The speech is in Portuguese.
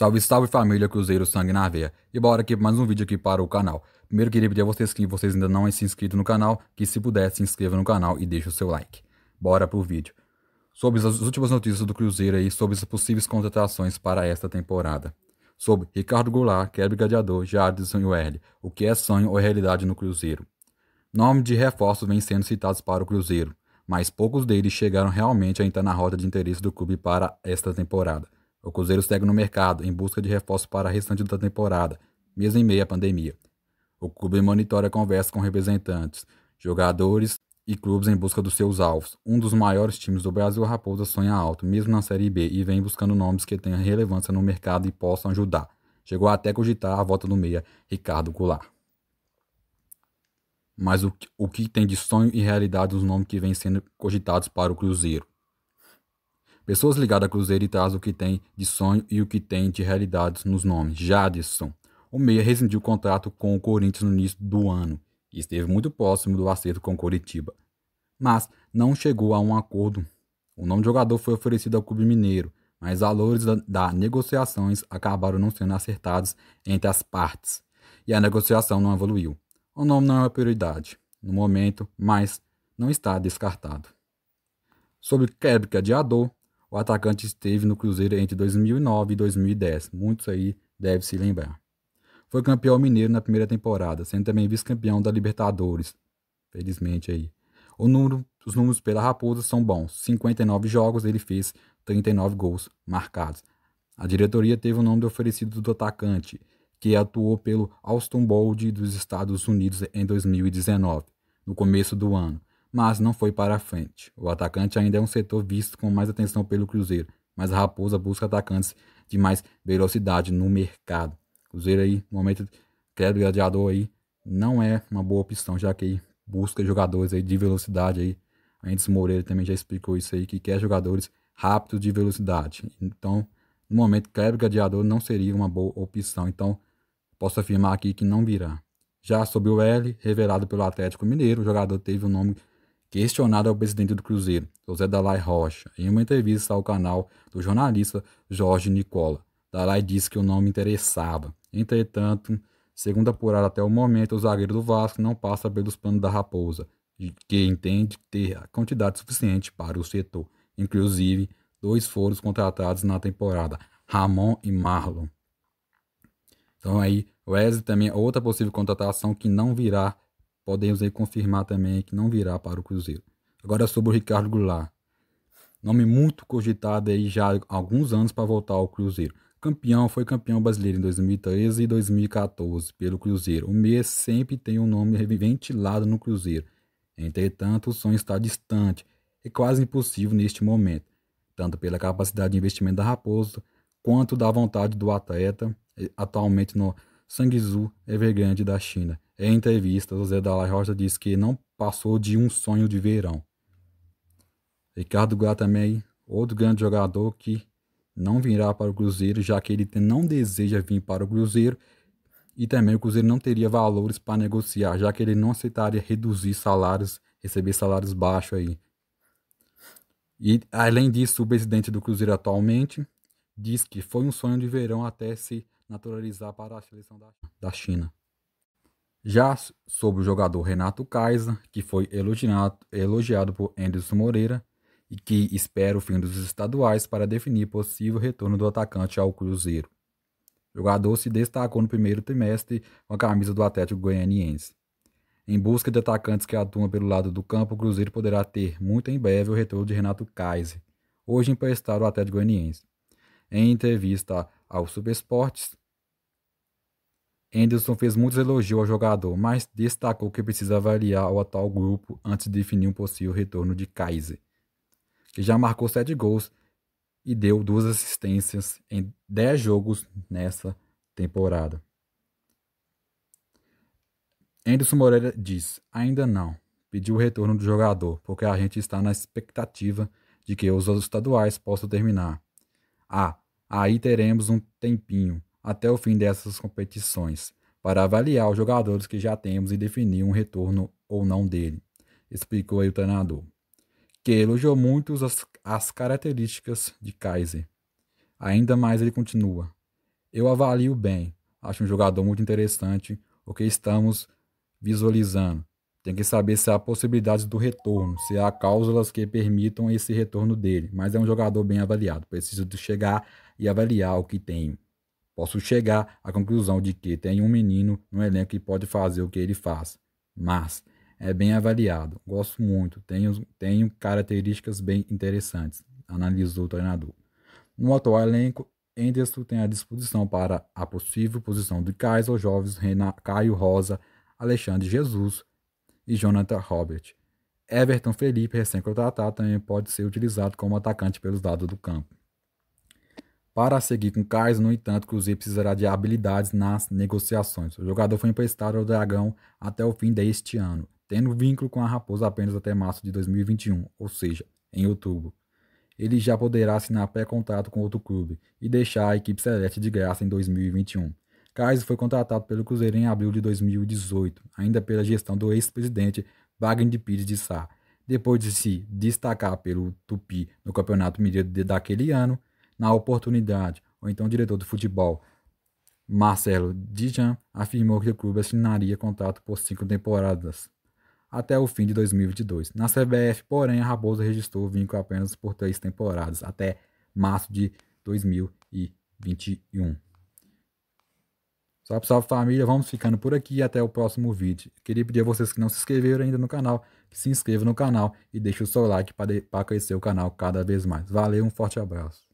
Salve, salve família Cruzeiro Sangue na Veia. E bora aqui mais um vídeo aqui para o canal. Primeiro queria pedir a vocês que vocês ainda não é se inscrito no canal, que se puder se inscreva no canal e deixe o seu like. Bora pro vídeo. Sobre as últimas notícias do Cruzeiro aí, sobre as possíveis contratações para esta temporada. Sobre Ricardo Goulart, que é brigadeador, e Werle. O que é sonho ou realidade no Cruzeiro? Nome de reforços vem sendo citados para o Cruzeiro, mas poucos deles chegaram realmente a entrar na rota de interesse do clube para esta temporada. O Cruzeiro segue no mercado em busca de reforços para a restante da temporada, mesmo em meio à pandemia. O clube monitora conversa com representantes, jogadores e clubes em busca dos seus alvos. Um dos maiores times do Brasil, Raposa sonha alto, mesmo na Série B, e vem buscando nomes que tenham relevância no mercado e possam ajudar. Chegou até a cogitar a volta do meia Ricardo Goulart. Mas o, o que tem de sonho e realidade os nomes que vêm sendo cogitados para o Cruzeiro? Pessoas ligadas a Cruzeiro e traz o que tem de sonho e o que tem de realidades nos nomes. Jadson. O Meia rescindiu o contrato com o Corinthians no início do ano e esteve muito próximo do acerto com Coritiba, mas não chegou a um acordo. O nome do jogador foi oferecido ao Clube Mineiro, mas valores das da negociações acabaram não sendo acertados entre as partes e a negociação não evoluiu. O nome não é uma prioridade no momento, mas não está descartado. Sobre quebra de Ador, o atacante esteve no Cruzeiro entre 2009 e 2010, muitos aí devem se lembrar. Foi campeão mineiro na primeira temporada, sendo também vice-campeão da Libertadores, felizmente aí. Número, os números pela Raposa são bons, 59 jogos ele fez 39 gols marcados. A diretoria teve o nome oferecido do atacante, que atuou pelo Austin Bold dos Estados Unidos em 2019, no começo do ano, mas não foi para a frente. O atacante ainda é um setor visto com mais atenção pelo Cruzeiro, mas a Raposa busca atacantes de mais velocidade no mercado. Cruzeiro aí, no momento, credo gladiador aí, não é uma boa opção, já que aí busca jogadores aí de velocidade aí. Antes Moreira também já explicou isso aí, que quer jogadores rápidos de velocidade. Então, no momento, Kleber Gladiador não seria uma boa opção. Então, posso afirmar aqui que não virá. Já sobre o L, revelado pelo Atlético Mineiro, o jogador teve o nome Questionado ao presidente do Cruzeiro, José Dalai Rocha, em uma entrevista ao canal do jornalista Jorge Nicola, Dalai disse que o não me interessava. Entretanto, segundo apurado até o momento, o zagueiro do Vasco não passa pelos panos da raposa, que entende ter a quantidade suficiente para o setor. Inclusive, dois foram contratados na temporada, Ramon e Marlon. Então aí, Wesley também é outra possível contratação que não virá podemos aí confirmar também que não virá para o Cruzeiro. Agora sobre o Ricardo Goulart. Nome muito cogitado aí já há alguns anos para voltar ao Cruzeiro. Campeão, foi campeão brasileiro em 2013 e 2014 pelo Cruzeiro. O mês sempre tem um nome ventilado no Cruzeiro. Entretanto, o sonho está distante e quase impossível neste momento, tanto pela capacidade de investimento da Raposa quanto da vontade do atleta, eh, atualmente no, Zhu Evergrande é da China. Em entrevista, José Dalai Rocha disse que não passou de um sonho de verão. Ricardo Goulart também, outro grande jogador que não virá para o Cruzeiro, já que ele não deseja vir para o Cruzeiro e também o Cruzeiro não teria valores para negociar, já que ele não aceitaria reduzir salários, receber salários baixos aí. E além disso, o presidente do Cruzeiro atualmente diz que foi um sonho de verão até se naturalizar para a seleção da, China. Já sobre o jogador Renato Kaiser, que foi elogiado, elogiado por Anderson Moreira e que espera o fim dos estaduais para definir possível retorno do atacante ao Cruzeiro. O jogador se destacou no primeiro trimestre com a camisa do Atlético Goianiense. Em busca de atacantes que atuam pelo lado do campo, o Cruzeiro poderá ter muito em breve o retorno de Renato Kaiser, hoje emprestado ao Atlético Goianiense. Em entrevista ao Supersportes Anderson fez muitos elogios ao jogador, mas destacou que precisa avaliar o atual grupo antes de definir um possível retorno de Kaiser, que já marcou sete gols e deu duas assistências em 10 jogos nessa temporada. Anderson Moreira diz: ainda não. Pediu o retorno do jogador, porque a gente está na expectativa de que os estaduais possam terminar. Ah, aí teremos um tempinho até o fim dessas competições, para avaliar os jogadores que já temos e definir um retorno ou não dele, explicou aí o treinador, que elogiou muito as, as características de Kaiser. Ainda mais ele continua: Eu avalio bem, acho um jogador muito interessante, o que estamos visualizando. Tem que saber se há possibilidades do retorno, se há cláusulas que permitam esse retorno dele. Mas é um jogador bem avaliado. Preciso chegar e avaliar o que tem. Posso chegar à conclusão de que tem um menino no elenco que pode fazer o que ele faz, mas é bem avaliado, gosto muito, tenho, tenho características bem interessantes, analisou o treinador. No atual elenco, Anderson tem a disposição para a possível posição de Kaiser, jovens Caio Rosa, Alexandre Jesus e Jonathan Robert. Everton Felipe, recém-contratado, também pode ser utilizado como atacante pelos dados do campo. Para seguir com Carlos, no entanto, o Cruzeiro precisará de habilidades nas negociações. O jogador foi emprestado ao Dragão até o fim deste ano, tendo vínculo com a Raposa apenas até março de 2021, ou seja, em outubro. Ele já poderá assinar pré-contrato com outro clube e deixar a equipe celeste de graça em 2021. Kaiser foi contratado pelo Cruzeiro em abril de 2018, ainda pela gestão do ex-presidente Wagner de Pires de Sá. Depois de se destacar pelo Tupi no Campeonato Mineiro daquele ano, na oportunidade. Ou então o diretor do futebol, Marcelo Dijan, afirmou que o clube assinaria contrato por cinco temporadas, até o fim de 2022. Na CBF, porém, a Raposa registrou o vínculo apenas por três temporadas, até março de 2021. Salve, salve família, vamos ficando por aqui e até o próximo vídeo. Queria pedir a vocês que não se inscreveram ainda no canal, que se inscrevam no canal e deixem o seu like para crescer o canal cada vez mais. Valeu, um forte abraço.